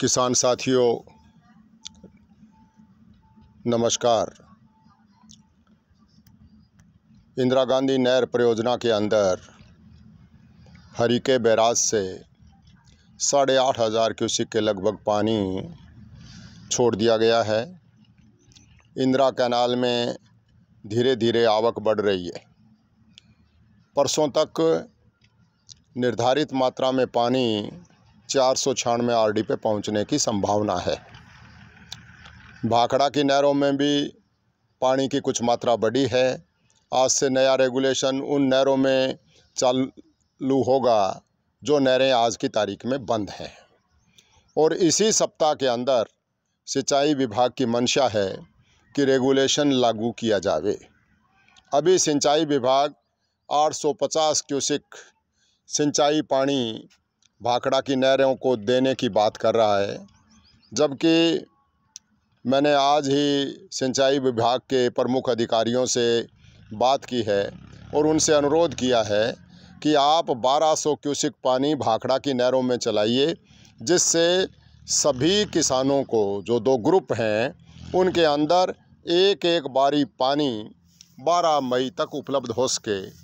किसान साथियों नमस्कार इंदिरा गांधी नहर परियोजना के अंदर हरिके बैराज से साढ़े आठ हज़ार क्यूसिक के लगभग पानी छोड़ दिया गया है इंदिरा कैनाल में धीरे धीरे आवक बढ़ रही है परसों तक निर्धारित मात्रा में पानी चार सौ छियानवे आर डी पे पहुँचने की संभावना है भाखड़ा की नहरों में भी पानी की कुछ मात्रा बढ़ी है आज से नया रेगुलेशन उन नहरों में चालू होगा जो नहरें आज की तारीख में बंद हैं और इसी सप्ताह के अंदर सिंचाई विभाग की मंशा है कि रेगुलेशन लागू किया जावे अभी सिंचाई विभाग 850 क्यूसिक सिंचाई पानी भाखड़ा की नहरों को देने की बात कर रहा है जबकि मैंने आज ही सिंचाई विभाग के प्रमुख अधिकारियों से बात की है और उनसे अनुरोध किया है कि आप 1200 क्यूसिक पानी भाखड़ा की नहरों में चलाइए जिससे सभी किसानों को जो दो ग्रुप हैं उनके अंदर एक एक बारी पानी 12 मई तक उपलब्ध हो सके